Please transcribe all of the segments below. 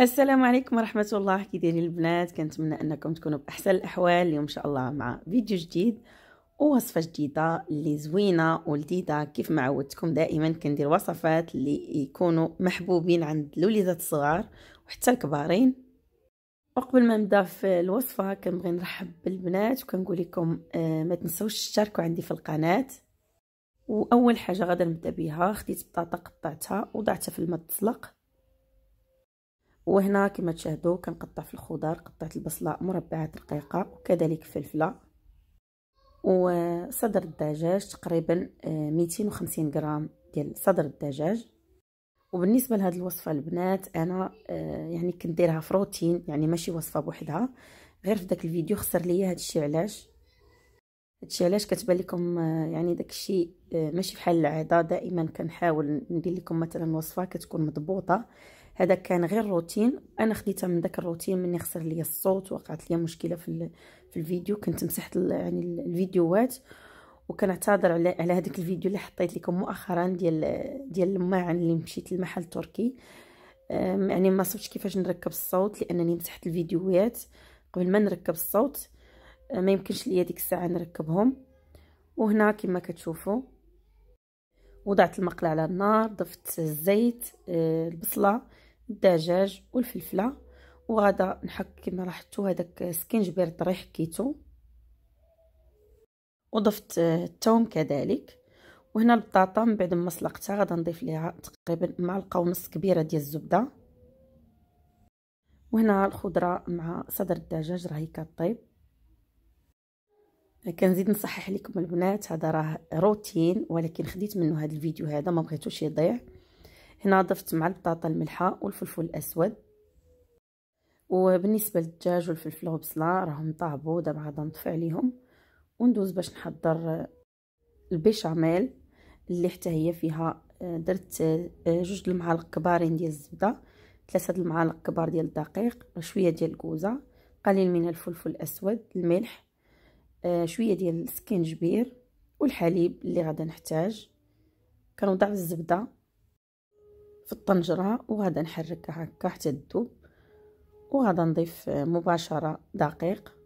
السلام عليكم ورحمة الله كي دايرين البنات كنتمنى انكم تكونوا باحسن الاحوال اليوم ان شاء الله مع فيديو جديد ووصفة جديدة اللي زوينة ولذيذة كيف ما عودتكم دائما كندير وصفات اللي يكونوا محبوبين عند الوليدات الصغار وحتى الكبارين وقبل ما نبدا في الوصفة كنبغي نرحب بالبنات وكنقول لكم آه، ما تنسوش تشاركوا عندي في القناة واول حاجة غادي نبدا بها خديت بطاطا قطعتها وضعتها في الماء تسلق وهنا كما تشاهدوا كنقطع في الخضار قطعت البصله مربعات رقيقه وكذلك فلفله وصدر الدجاج تقريبا 250 آه، غرام ديال صدر الدجاج وبالنسبه لهذه الوصفه البنات انا آه، يعني كنديرها في روتين يعني ماشي وصفه بوحدها غير في داك الفيديو خسر ليا هادشي علاش هادشي علاش كتبان لكم آه، يعني داكشي ماشي بحال العاده دائما كنحاول ندير لكم مثلا وصفه كتكون مضبوطه هذا كان غير روتين انا خديتها من داك الروتين مني خسر ليا الصوت وقعت ليا مشكله في في الفيديو كنت مسحت يعني الفيديوهات وكنعتذر على على هذاك الفيديو اللي حطيت لكم مؤخرا ديال ديال الماعن اللي مشيت للمحل التركي يعني ما صفتش كيفاش نركب الصوت لانني مسحت الفيديوهات قبل ما نركب الصوت أه، ما يمكنش ليا ديك الساعه نركبهم وهنا كما كتشوفوا وضعت المقله على النار ضفت الزيت أه، البصله الدجاج والفلفله وغادا نحك كما لاحظتوا هذاك سكينجبير طري حكيتو وضفت آه، الثوم كذلك وهنا البطاطا من بعد ما سلقتها غادا نضيف ليها تقريبا معلقه ونص كبيره ديال الزبده وهنا الخضره مع صدر الدجاج راهي كطيب كنزيد نصحح لكم البنات هذا راه روتين ولكن خديت منه هذا الفيديو هذا ما بغيتوش يضيع هنا ضفت مع البطاطا الملحه والفلفل الاسود وبالنسبه للدجاج والفلفل وبصله راهم طابو دابا غادا نطفي عليهم وندوز باش نحضر البيشاميل اللي حتى هي فيها آه، درت آه، جوج المعالق كبارين ديال الزبده ثلاثه المعالق كبار ديال الدقيق شويه ديال الكوزه قليل من الفلفل الاسود الملح آه، شويه ديال السكينجبير والحليب اللي غادا نحتاج كنوضع الزبده في الطنجرة وغادا نحركها هكا حتى تذوب وغادا نضيف مباشرة دقيق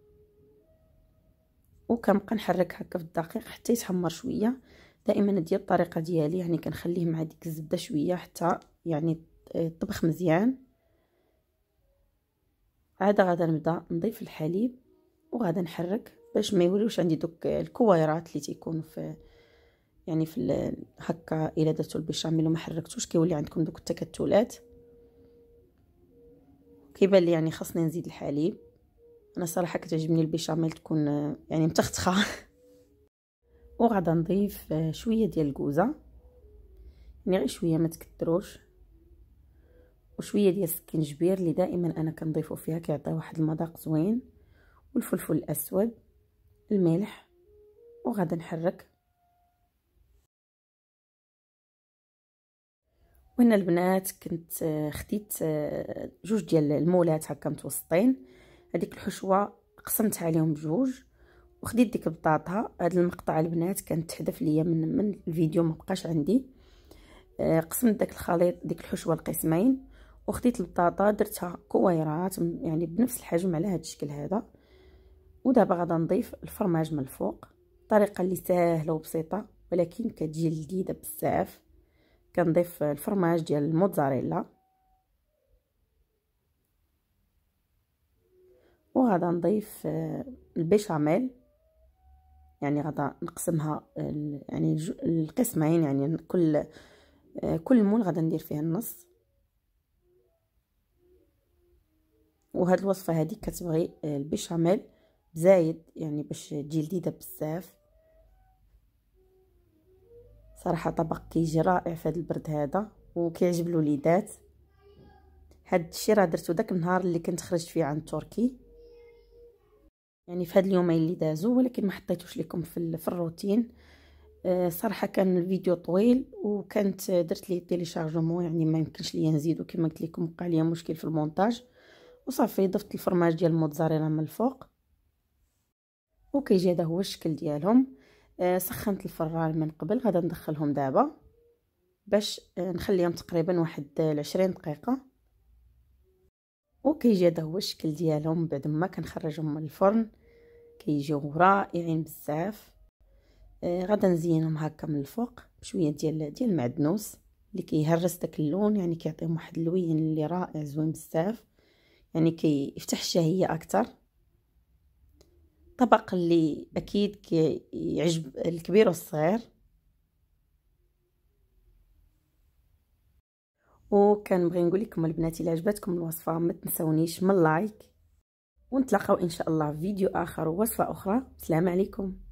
وكنبقى نحرك هكا في الدقيق حتى يتحمر شوية دائما هادي الطريقة ديالي يعني كنخليه مع ديك الزبدة شوية حتى يعني طبخ مزيان عاد غادا نبدا نضيف الحليب وغادا نحرك باش ما يوليوش عندي دوك الكويرات اللي تيكونوا في يعني في هكا الا درتو البيشاميل وما حركتوش كيولي عندكم دوك التكتلات كيبان لي يعني خاصني نزيد الحليب انا صراحه كتعجبني البيشاميل تكون يعني متختخه وغادا نضيف آه، شويه ديال الكوزه يعني غير شويه ما تكثروش وشويه ديال السكنجبير اللي دائما انا كنضيفو فيها كيعطي واحد المذاق زوين والفلفل الاسود الملح وغادا نحرك وهنا البنات كنت آه، خديت آه، جوج ديال المولات هكا متوسطين هذيك الحشوه قسمتها عليهم بجوج وخديت ديك البطاطا هذا المقطع البنات كانت تحذف ليا من من الفيديو ما بقاش عندي آه، قسمت داك الخليط ديك الحشوه لقسمين وخديت البطاطا درتها كويرات يعني بنفس الحجم على هذا الشكل هذا ودابا غادا نضيف الفرماج من الفوق طريقه اللي سهله وبسيطه ولكن كتجي لذيذه بزاف كنضيف الفرماج ديال الموتزاريلا وغادا نضيف آه، البيشاميل يعني غادا نقسمها يعني القسمين يعني كل آه، كل مول غادا ندير فيها النص وهاد الوصفه هادي كتبغي آه، البيشاميل زايد يعني باش تجي لذيذه بزاف صراحه طبق كيجي رائع في هذا البرد هذا وكيعجب الوليدات هاد الشيء راه درتو داك النهار اللي كنت خرجت فيه عن تركي يعني في هاد اليومين اللي دازو ولكن ما حطيتوش لكم في, الروتين آه، صراحه كان الفيديو طويل وكانت درت ليه تيليشارجمون يعني ما يمكنش ليا نزيدو كما قلت لكم وقع ليا مشكل في المونتاج وصافي ضفت الفرماج ديال الموتزاريلا من الفوق وكيجي هذا هو الشكل ديالهم آه، سخنت الفران من قبل غادي ندخلهم دابا باش آه، نخليهم تقريبا واحد آه، العشرين دقيقه وكيجي هذا هو الشكل ديالهم بعد ما كنخرجهم من الفرن كيجيو رائعين بزاف آه غادي نزينهم هكا من الفوق بشويه ديال ديال المعدنوس اللي كيهرس داك اللون يعني كيعطيهم واحد اللوين اللي رائع زوين بزاف يعني كيفتح الشهيه اكثر الطبق اللي اكيد يعجب الكبير والصغير بغي نقول لكم البنات الا عجبتكم الوصفه ما تنسونيش من لايك ونتلاقاو ان شاء الله في فيديو اخر ووصفه اخرى سلام عليكم